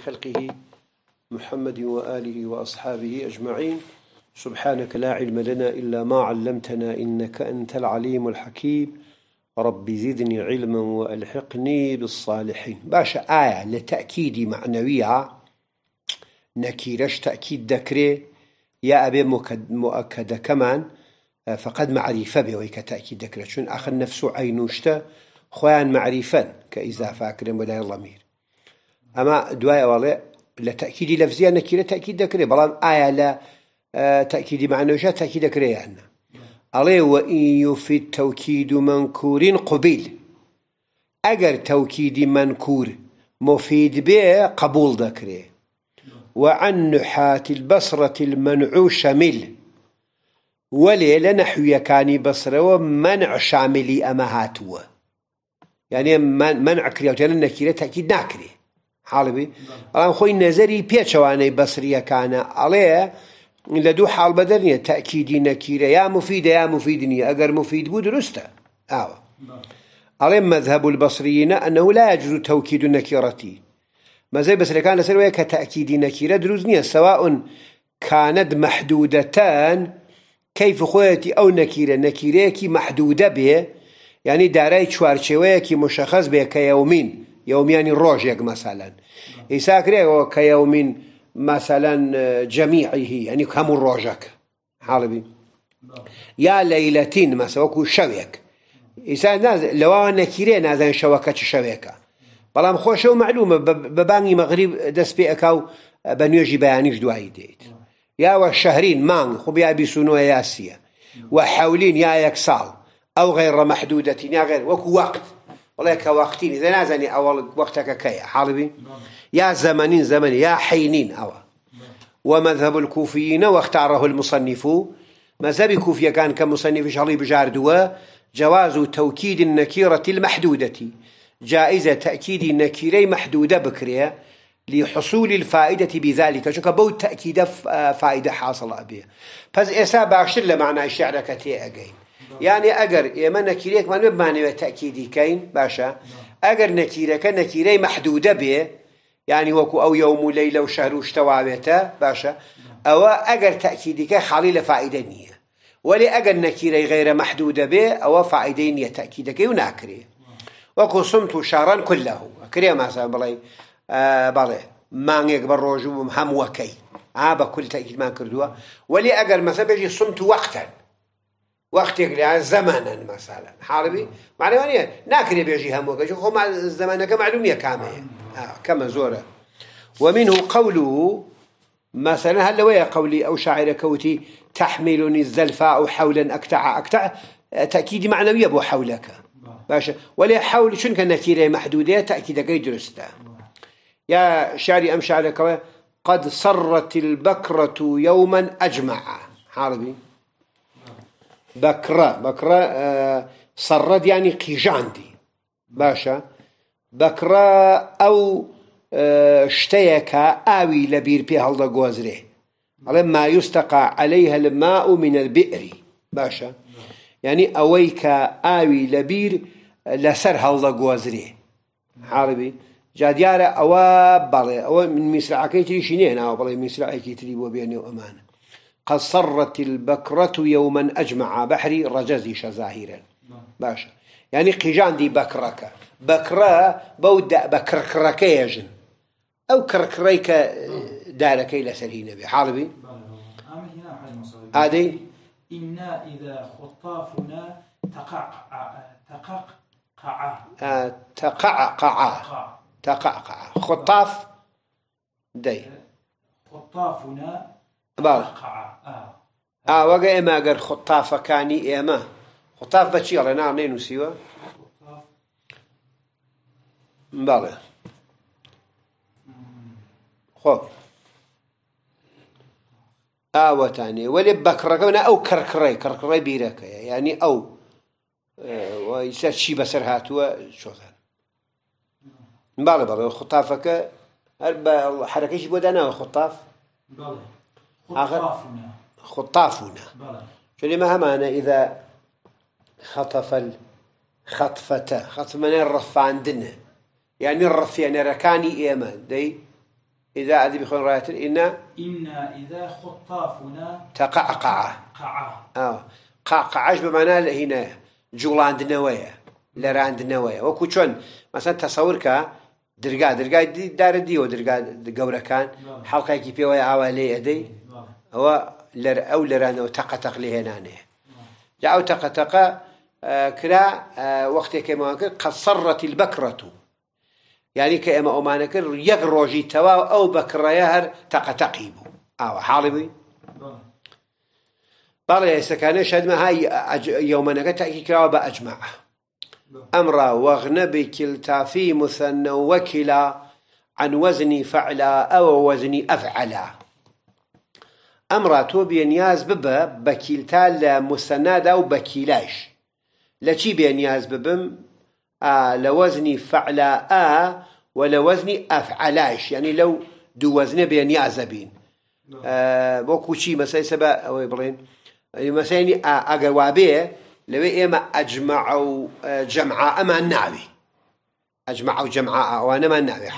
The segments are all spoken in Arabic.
خلقه محمد وآله وأصحابه أجمعين سبحانك لا علم لنا إلا ما علمتنا إنك أنت العليم الحكيم رب زدني علما وألحقني بالصالحين باشا آية لتأكيد معنوية نكيرش تأكيد ذكري يا أبي مؤكد كمان فقد معرفة بويك تأكيد ذكري شون أخر نفسه عينوشته خوان معرفا كإذا فاكرم ولا مير أما دوايا والله تاكيد لفظي كي تأكيد ذكري بلام آية لا تأكيد معنوية تأكيد ذكري عنا علي وإن يفيد توكيد منكور قبيل أجر توكيد منكور مفيد به قبول ذكري وعن نحات البصرة المنعو شمل ولي نحوية كاني بصرة ومنع شاملي أما هاتوه يعني منع كريوتين النكيرة تأكيد ناكري حاڵبی بەڵام خۆی نەزەری پێچەوانەی بەسریەکانە ئەڵێ لە دوو حاڵ بەدە نیە تاکیدی نەکیرە یا مفیدە یا مفیدنی ئەگەر مفید بوو دروستە ئاوە ئەڵێ مەذهب البەسرینە ئەنەو لا يجوز توكيد نكيرتي مەزەی بەسرەکان لەسەر وەیە کە تاکیدی نەکیرە دروست نییە سەواون کانت محدودەتەن کەیف خۆەتی ئەو نەکیرە نەکیرەیەکی محدودە بێ ینی دارای چوارچێوەیەکی مشخص بێ کە یومین يوم يومياني روجيك مثلا يساكري هو كيوم مثلا آه، جميعه يعني كم روجك حالبي يا ليلتين مثلا وكو شويك إذا لو أنا كيري نازل شوكة شويكة بلا مخوش معلومة بباني مغرب دس بيئك أو آه، بنيجي بيانيش دوائي ديت يا والشهرين مان بي بسنوة ياسية وحاولين يا يكسال أو غير محدودة يا غير وكو وقت والله وقتين إذا نازني أول وقتك كيا حالبي يا زمنين زمن يا حينين أو ومذهب الكوفيين واختاره المصنف مذهب كوفيا كان كمصنف شالي بجاردوا جواز توكيد النكيرة المحدودة جائزة تأكيد النكيرة محدودة بكرية لحصول الفائدة بذلك شو كبو تأكيد فائدة حاصلة بها بس إسا باشر لمعنى الشعر كتي أجين يعني أجر يا إما نكيرك ما نبمعني تاكيدي كين باشا أجر نكيرك نكيري محدودة به يعني وكو أو يوم وليلة وشهر وشتوعبته باشا أو أجر تأكيدك خليل فائدة نية ولي أجر نكيري غير محدودة به أو فائدة نية تأكيدك يناكري وكو صمت شهرا كله أكري ما سام بلي بلي ما يكبر رجوم هم وكي عاب كل تأكيد ما كردوه ولي أجر مثلا بيجي صمت وقتاً وەختێک زمانا مثلا حاربي حاڵبی معنەوە ناكري بيجي هم وقت شو خم الزمان كم کەمە زۆرە ومن و قەول و مەسەن هەر لەوەیە قولی ئەو شاعرە کەوتی تحمیلنی زەلفا و حولا أكتع أكتع تأكيد معنوي أبو حولك باشا ولا حول چونکە نەتیرەی محدودەیە تاکیدەکەی درستە يا شاری أم شارەکەوە قد صرت البكرة يوما أجمع حاربي بكرة بكرة صرد آه، يعني قيجاندي باشا بكرة أو آه، شتەیەکە آوي لەبیر پێ هەڵدەگۆزرێ على ما يستقى عليها الماء من البئر باشا يعني أويك آوي لبير لسر ئاوی لەبیر عربي آه، هەڵدەگۆزرێ حربی جا دیارە ئەوە بەڵێ من میسرعەکەی تریشی نێناوە بڵێ میسرعەکی تری بۆ بێنێ وأمانه قصرت البكرة يوما أجمع بحري رجزي شزاهيرا نعم. باشا يعني قيجان دي بكرك بكرة بودع بكركرك يجن أو كركريك دارك إلى نبي حالبي هذه إنا إذا خطافنا تقع تقع آه، تقع قع تقع قع خطاف دي خطافنا بەڵ ئاوەگە آه. آه، ئێمە گەر خۆتافەکانی ئێمە خۆتاف بەچی ئەڵێ ناو نێنووسیوە بەڵێ خۆ ئاوەتانێ آه، وەێ بەکڕەکەمە ئەو کڕکڕی کڕکڕی بیرەکەیە ینی ئەو سەر چی بەسەر هاتووە شۆزان باڵێ بەڵێ خۆتافەکە هەر بە حرەکەش بۆ داناوە خۆتاف بەڵێ خطافنا خطافنا كلمة همانا إذا خطف الخطفة خطف من الرف عندنا يعني الرف يعني ركاني إما دي إذا أدي بيخون راية إنا إنا إذا خطافنا تقعقع قعة آه قعقعش بمعنى هنا جولاند نوايا لراند نوايا وكو مثلا تصور كا درقا درقا دار ديو درقا كان حلقة كي بيوي عوالي أدي هو لر أو لرانه وتقتق جاءوا جاء تقة آه، كلا آه، وقت كما قصرت البكرة يعني كما أمانة كر يقروجي توا أو بكرة يهر تقتقيبو أو حالبي بەڵێ يوم انا قلت اكيد تاکیکراوە باجمع امرا ئەمڕا وەغنەبی في مثنى وكلا عن وزني فعلا او وزني افعلا ئەم ڕاتۆ بێنیاز ببە بەکیلتا لە مستەنادا و بەکیلاش لە چی بێنیاز ببم لە وەزنی فعلا ئا و لە وەزنی ئەفعلاش یعنی لەو دوو وەزنە بێنیازە بین بۆ نعم. کوچی مەسای سەبە ئەوەی بڵێن مەسایانی ئەگەر وابێ لەوێ ئێمە ئەجمع و جەمع ئەمان ناوی ئەجمع و جەمع ئەوانەمان ناوێ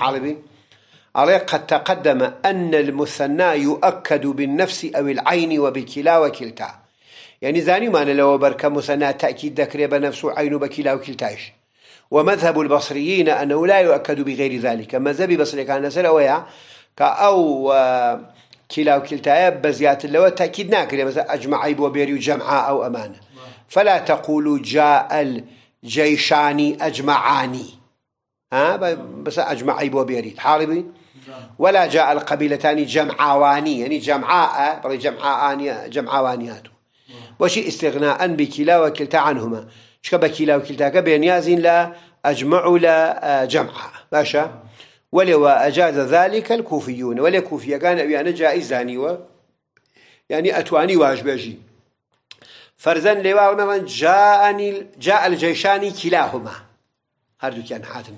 عليه قد تقدم أن المثنى يؤكد بالنفس أو العين وبكلا وكلتا يعني زاني ما لو برك مثنى تأكيد ذكر بنفس عين وبكلا وكلتاش ومذهب البصريين أنه لا يؤكد بغير ذلك مذهب بصري كان سر ويا كأو آه، كلا وكلتا بزيات اللو تأكيد ناكر مثلا أجمع عيب وبيري وجمعاء أو أمانة فلا تقولوا جاء الجيشاني أجمعاني ها بس أجمع عيب وبيري حاربي ولا جاء القبيلتان جمعاواني يعني جمعاء بري جمعاء جمعاوانيات وشي استغناء بكلا وكلتا عنهما شكا بكلا وكلتا كبين يازين لا أجمع لا آه، جمعاء باشا ولو أجاز ذلك الكوفيون ولا كوفيا كان يعني جائزاني و يعني أتواني واجباجي فرزن لواو جاءني جاء الجيشان كلاهما هردو كان حاتم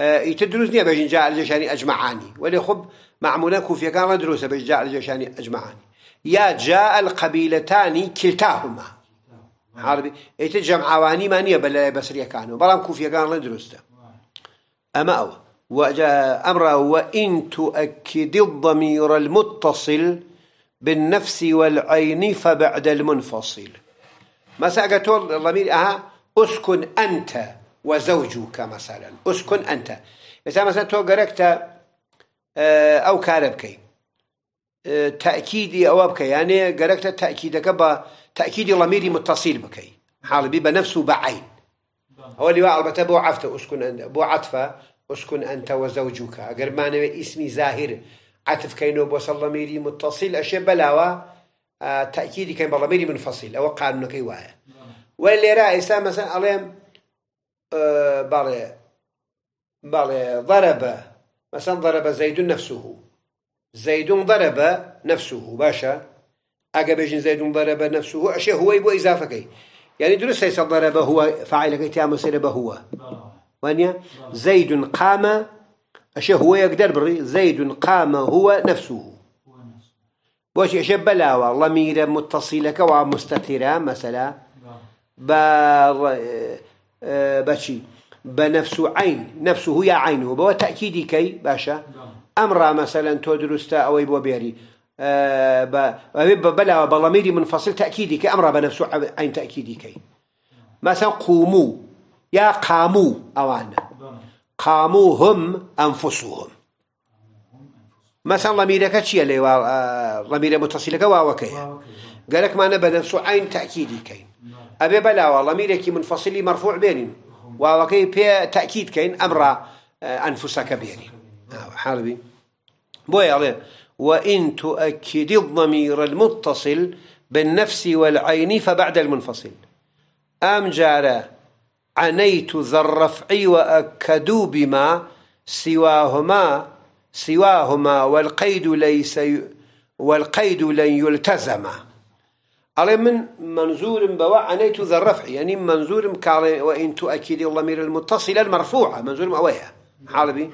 آه، يتدروس نيا باش نجا على جشاني أجمعاني ولي خب معمولا كوفيا كان مدروسه باش جاء على جشاني أجمعاني يا جاء القبيلتان كلتاهما عربي اي جمعواني ما نيا بلا بصريه كانوا بلا كوفيا كان مدروسه أما أو وجاء أمره وإن تؤكد الضمير المتصل بالنفس والعين فبعد المنفصل مساء ساقتول الضمير أها أسكن أنت وزوجك مثلا اسكن أنت إذا مثلا تو قركت آه، أو كاربكي آه، تأكيدي أو ابكي يعني قركت تأكيدك با تأكيدي ضميري متصل بكي حال بي بنفسه بعين هو اللي وعلبته بتبو عفته اسكن أنت بو عطفه اسكن أنت وزوجك أقر معنى اسمي ظاهر عطف كينو بو ضميري متصل أشياء بلاوا آه، تأكيدي كان ضميري منفصل أو انه كي واه نعم. واللي رأي مثلا عليهم بەڵێ آه، بەڵێ ضربە مەسەن ضربە زەیدون نەفسوه زەیدون ضربە نەفسوه باشە ئەگە زيد ضرب نفسه اشي هو يبو اضافه كي يعني درس هيس ضرب هو فاعل كي تام سرب هو وانيا زيد قام أشي هو يقدر بري زيد قام هو نفسه بوش أشي بلا والله ميره متصلة كوا مستترة مثلا بار آه، بشي بنفس عين نفسه هي عينه بو تأكيدي كي باشا أمر مثلا تودرستا أو يبو بيري آه، بلا بلاميري منفصل تأكيدي كي أمر بنفس عين تأكيدي كي مثلا قوموا يا قاموا أوانا قاموا هم أنفسهم مثلا ضميرك كتشي اللي هو ضمير آه، متصلك كواوكي قالك معنا بنفس عين تأكيدي كي أبي بلا والله ميركي منفصلي مرفوع بيني ووكي بي تأكيد كين أمر آه، أنفسك بيني آه، حالبي بويا علي وإن تؤكد الضمير المتصل بالنفس والعين فبعد المنفصل أم جارة عنيت ذا الرفع وأكدوا بما سواهما سواهما والقيد ليس والقيد لن يلتزم على من منظور بوا عنيت ذا الرفع يعني منظور كعلى وإن تؤكد الضمير المتصل المرفوع منظور أويها حالبي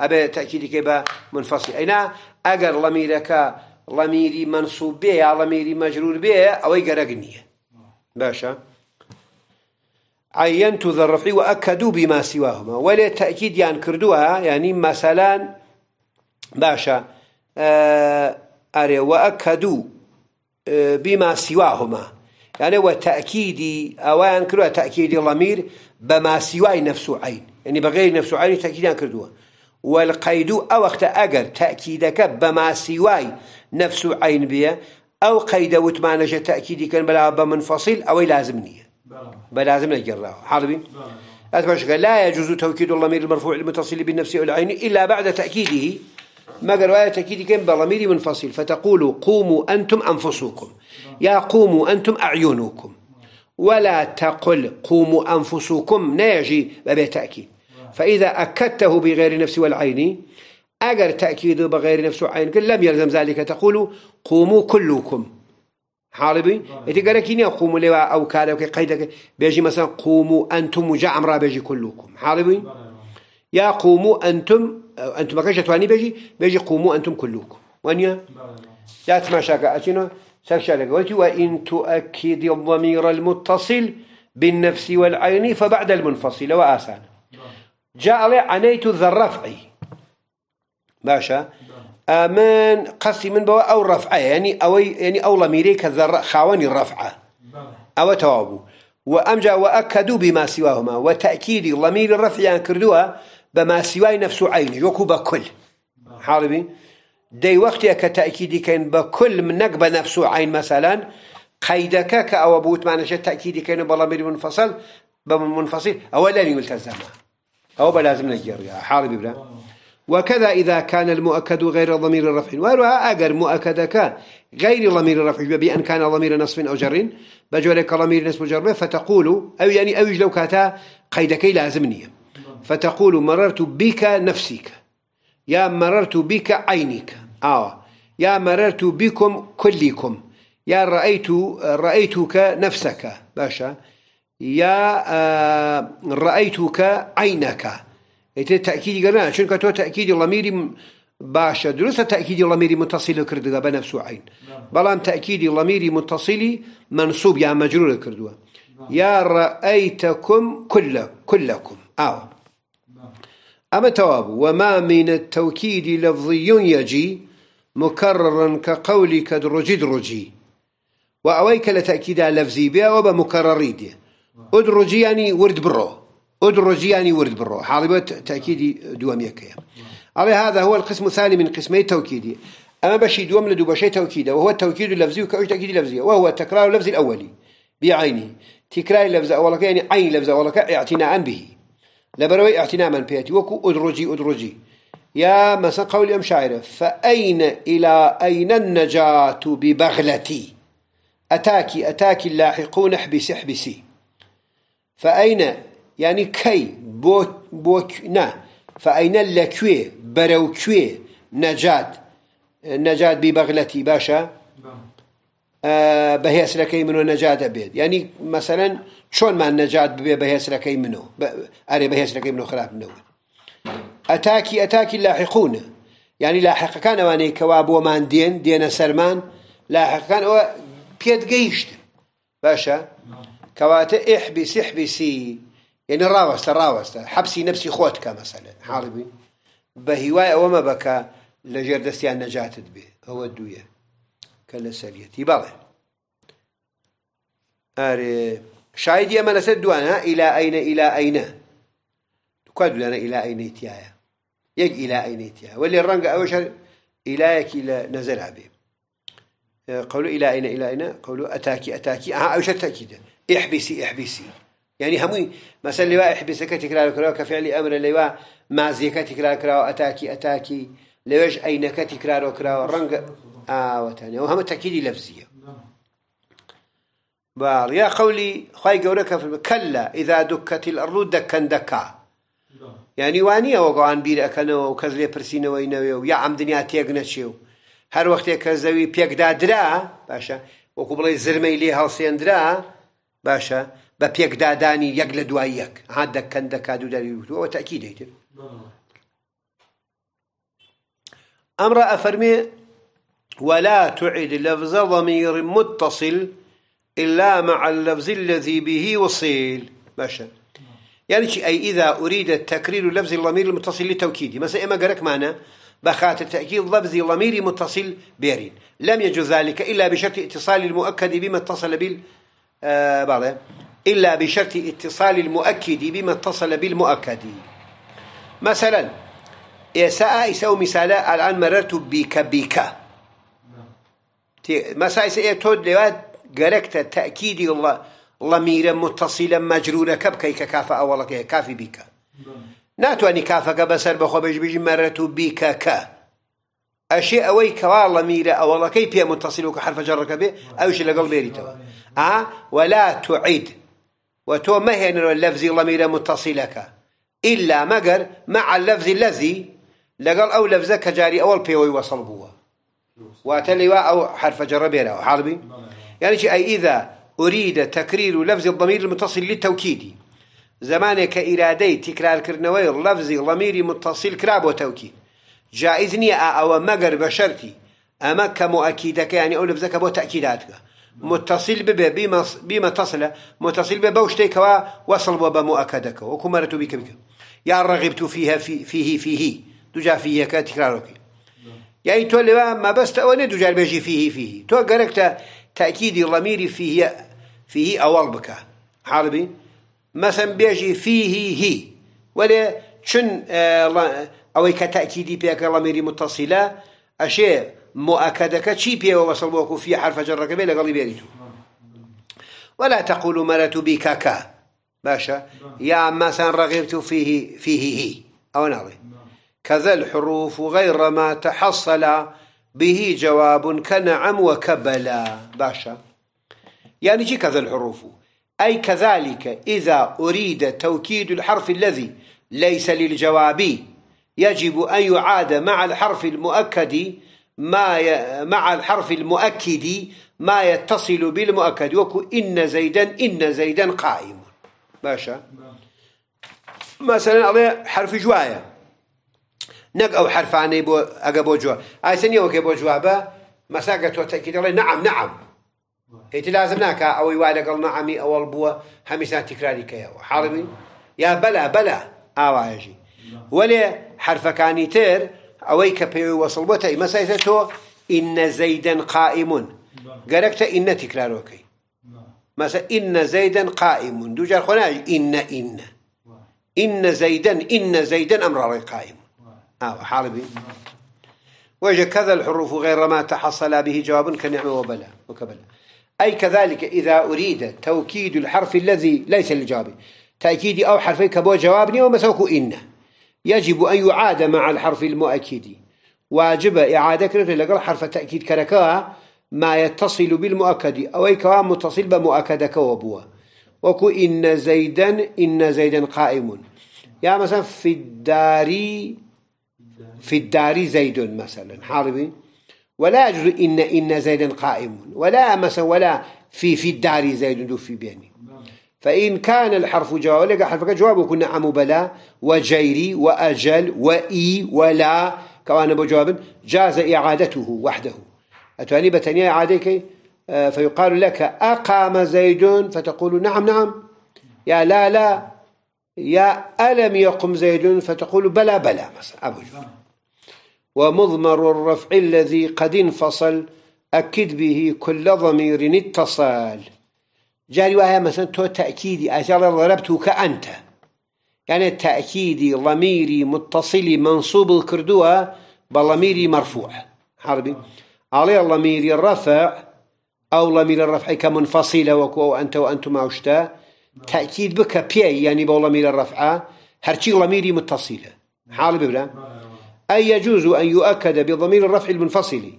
أبي تأكيد كيبا منفصل أين نعم، أجر لميرك لميري منصوب به على مجرور به أو يجرقني باشا عينت ذا الرفع وأكدوا بما سواهما ولا تأكيد يعني كردوها يعني مثلا باشا آه أري وأكدوا بما سواهما يعني هو تأكيدي أوان كروا تأكيدي الضمير بما سواي نفس عين يعني بغير نفس عين تأكيدا كردوا والقيد أو أخت أجر تأكيدك بما سواي نفس عين بيا أو قيد وتمانجة تأكيدي كان بلا منفصل أو بلا لازم نجراه حربي أتبع لا يجوز توكيد الضمير المرفوع المتصل بالنفس والعين إلا بعد تأكيده ما قال رواية تكيدي كم بلاميري منفصل فتقول قوموا أنتم أنفسكم يا قوموا أنتم أعينكم ولا تقل قوموا أنفسكم ناجي تأكيد فإذا أكدته بغير نفس والعين أجر تأكيده بغير نفس وعين لم يلزم ذلك تقول قوموا كلكم حالبي يتقركين نعم. يقوموا لوا أو كالوك قيدك بيجي مثلا قوموا أنتم وجاء أمرا بيجي كلكم حالبي يا قوموا أنتم أنتم أكيش تواني بيجي بيجي قوموا أنتم كلكم وانيا لا شاكا أتينا سرشالك قلت وإن تؤكد الضمير المتصل بالنفس والعين فبعد المنفصل وآسان جاء لي عنيت ذا الرفع باشا أمان قصي من بوا أو رفع يعني أو يعني أو لميريك ذا خاوني الرفعة أو توابو وأمجا وأكدوا بما سواهما وتأكيد ضمير الرفع يعني كردوها بما سواي نفس عينه يوكو بكل حاربي دي وقتها كتأكيدي كان بكل منك بنفس عين مثلا قيدك كأو بوت معنى تأكيد كان بلا مري منفصل بمنفصل أولا يلتزم أو بلازم نجير حاربي بلا وكذا إذا كان المؤكد غير ضمير الرفع وروا أجر مؤكدك غير ضمير الرفع بأن كان ضمير نصف أو جر بجولك ضمير أو جر فتقول أو يعني أو لو كاتا قيدك لازمني فتقول مررت بك نفسك يا مررت بك عينك آه يا مررت بكم كلكم يا رأيت رأيتك نفسك باشا يا آه رأيتك عينك إيه تأكيد قلنا شنو كتو تأكيد ضميري باشا دروس تأكيد ضميري متصل كردوا بنفس عين نعم. بلام تأكيد ضميري متصل منصوب يا يعني مجرور كردوا نعم. يا رأيتكم كل كلكم آه أما تواب وما من التوكيد لفظي يجي مكررا كقولك درجي درجي وأويك لتأكيد لفظي بها وبا دي أدرج يعني ورد برو ادرج يعني ورد برو حاضبة تأكيد دوام يكي على هذا هو القسم الثاني من قسمي التوكيدي أما بشي دوام لدو بشي توكيدة وهو التوكيد اللفظي وكأوش تأكيد لفظي وهو تكرار اللفظ الأولي بعينه تكرار اللفظ أولك يعني عين لفظ أولك اعتناء به لبروي اعتناما بياتي وكو أدرجي أدرجي يا مثلا قول أم شاعر فأين إلى أين النجاة ببغلتي أتاكي أتاكي اللاحقون احبسي احبسي فأين يعني كي بو بو نه فأين لكوي برو كوي نجاة نجاة ببغلتي باشا بەهێسرەکەی منۆ نەجاتە بێت ینی مەسەرەن چۆنمان نەجات ببێ بەهێسرەکەی منۆ ئەرێ بەهێسرەکەی منۆ خراپنەوە ئەتاکی ئەتاکی لاحقونە ینی لاحقەکان ئەوانەی کەوا بۆمان دێن دێنە سەرمان لاحقەکان ئەوە پێت گەیشت باشە کەواتە ئحبی سحبیسی یعنی ڕاوەستە ڕاوەستە حەبسی نفسی خۆت کە مەسەلەن حاڵبی بە هیوای ئەوەمە بەکە لە ژێردەستیان نەجاتت بێ ئەوە دویە کە لە سەرەتی بەڵێ ئارێ شاید ئەمە لەسەر دوانە ئیلا ئەینە ئیلا ئەینە دوکات دوانە ئیلا ئەینەی تایە یەک ئیلا ئەینەی تایە وەلی ڕەنگە ئەوەش ئیلایەکی لە نزل بێ قولوا إلى أين إلى أين قولوا أتاكي أتاكي آه أو شت تأكيد احبسي احبسي يعني همي مثلا لوا احبسك تكرار كرا كفعل أمر لوا معزيك تكرار كرا أتاكي أتاكي لواش أينك تكرار كرا رنج ئاوەتەنێ ئەو هەمە تەکیری لەفزیە باڵ یا خەولی خی گەورە کە کەللا ئیدا دوکەتی ئەڕوو دەکەن دەکا یعنی وانی ئەوەگەوان بیر ئەەکەنەوە و کەس لێ پرسیینەوەی نەوێ و یا ئەم دنیا تێک نەچێ و هەر وەختێک کە زەوی پێکدادرا باشە وەکو بڵێ زرمەی لێ هەڵسێندرا باشە بە پێکدادانی یەک لە دوای یەک ها دەکەن دەکات و دەوی وتوەوە تاکی دەیتر ئەمڕە ئەفەرمێ ولا تعد لفظ ضمير متصل إلا مع اللفظ الذي به وصيل باشا يعني شيء أي إذا أريد تكرير لفظ الضمير المتصل لتوكيدي مثلا إما قرأك معنا بخات تأكيد لفظ ضمير متصل بيرين لم يجوز ذلك إلا بشرط اتصال المؤكد بما اتصل بال آه إلا بشرط اتصال المؤكد بما اتصل بالمؤكد مثلا إساء إساء مثالا الآن مررت بك بك مسايس اي تود لواد غركت تاكيد الله لمير متصلا مجرورا كب كيك كاف اول كافي بك ناتو اني كاف كبسر بخو بيج بج مرتو بك كا اشي اوي كوا لمير اول كي بي متصل وك حرف جر كبي او شي لقل ديريتو ها آه؟ ولا تعيد وتو ما هي اللفظ لمير متصلك الا مجر مع اللفظ الذي لقال او لفظك جاري اول بي وصل بوه واتلوا أو حرف جر بينه حربي نعم. يعني شيء أي إذا أريد تكرير لفظ الضمير المتصل للتوكيد زمان كإرادي تكرار كرنوي لفظ ضمير متصل كراب وتوكيد جائزني أو مقر بشرتي أما كمؤكيدك يعني أو لفظك أبو تأكيداتك متصل به بما بما تصل متصل به بوشتك وصل مؤكدك وكمرت بك بك يا رغبت فيها في فيه فيه تجا فيك تكرارك يعني تو لما ما بس تأواني دجار بيجي فيه فيه تو قالك تأكيد ضميري فيه فيه أول بك حربي مثلا بيجي فيه هي ولا شن أو كتأكيدي بيك ضميري متصلة أشياء مؤكدك شي بيه وصل بوكو في حرف جر كبير لقلي بيريتو ولا تقول مرت بك كا باشا يا مثلا رغبت فيه فيه هي أو نعم كذا الحروف غير ما تحصل به جواب كنعم وكبلا باشا يعني جي كذا الحروف أي كذلك إذا أريد توكيد الحرف الذي ليس للجواب يجب أن يعاد مع الحرف المؤكد ما ي... مع الحرف المؤكد ما يتصل بالمؤكد وكو إن زيدا إن زيدا قائم باشا نعم. مثلا حرف جوايه نەک ئەو حرفانەی بۆ ئەگە بۆ جووە ئایسنیەوەکێ بۆ جوابە مەساگە تۆ تەکی دەڵێ نەعم نەعم ئیتی لازم ناکە ئەوەی وا لەگەڵ نەعامی ئەوەڵ بووە هەمیشنا بلا کەیەوە حاڵبی یا بەلا بەلا ئاواژی وەلێ حرفەکانی تر ئەوەی کە پێوی وەسڵ تو إن زيدا قائم زەیدەن إن گەرەکتە ئینە تیکرارۆکەی مەسە ئینە زەیدەن قائمون خناج إن إن إن زيدا إن زيدا أمر الله قائم أو آه، حالبي وجه كذا الحروف غير ما تحصل به جواب كنعمة وبلا وكبلا أي كذلك إذا أريد توكيد الحرف الذي ليس للجواب تأكيد أو حرفي كبو جوابني ومسوك إن يجب أن يعاد مع الحرف المؤكد واجب إعادة كرته لقل حرف تأكيد كركا ما يتصل بالمؤكد أو أي كوام متصل بمؤكد كوابوا وكو إن زيدا إن زيدا قائم يا مثلا في الدار في الدار زيد مثلا حاربي ولا يجوز إن إن زيدا قائم ولا مثلا ولا في في الدار زيد في بيني فإن كان الحرف جواب لك حرفك جواب كنا عم بلا وجيري وأجل وإي ولا كوانا بجواب جاز إعادته وحده أتواني بتنيا إعادك آه، فيقال لك أقام زيد فتقول نعم نعم يا لا لا يا ألم يقم زيد فتقول بلى بلى مثلا أبو جبل ومضمر الرفع الذي قد انفصل أكد به كل ضمير اتصال جاري وهي مثلا تو تأكيدي أجل ضربتك أنت يعني تأكيدي ضميري متصلي منصوب الكردوة بضميري مرفوع حربي علي ضميري الرفع أو ضمير الرفع كمنفصلة وكو أنت وأنتما أوشتا تأكيد بك بي يعني بولا ميل الرفعة هرشي ضميري متصلة حال ببلا أي يجوز أن يؤكد بضمير الرفع المنفصل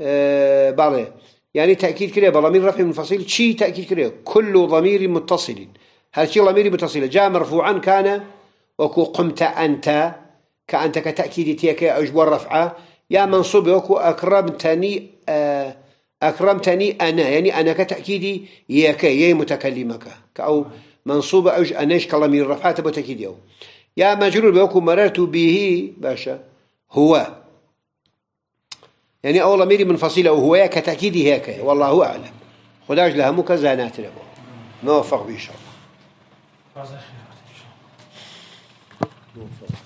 أه يعني تأكيد كريه ميل الرفع المنفصل شي تأكيد كريه كل ضمير متصل هرشي ضميري متصلة جاء مرفوعا كان وكو قمت أنت كأنت كتأكيد تيك أجبر رفعة يا منصوب وكو أكرمتني أه أكرمتني أنا يعني أنا كتأكيدي ياك يا متكلمك أو منصوب أوج أناش كلام الرفعات بتأكيدي أو يا مجرور بوكو مررت به باشا هو يعني أول ميري فصيلة وهو كتأكيدي هيك والله أعلم خداج لها مو كزانات له موفق بإن شاء الله موفق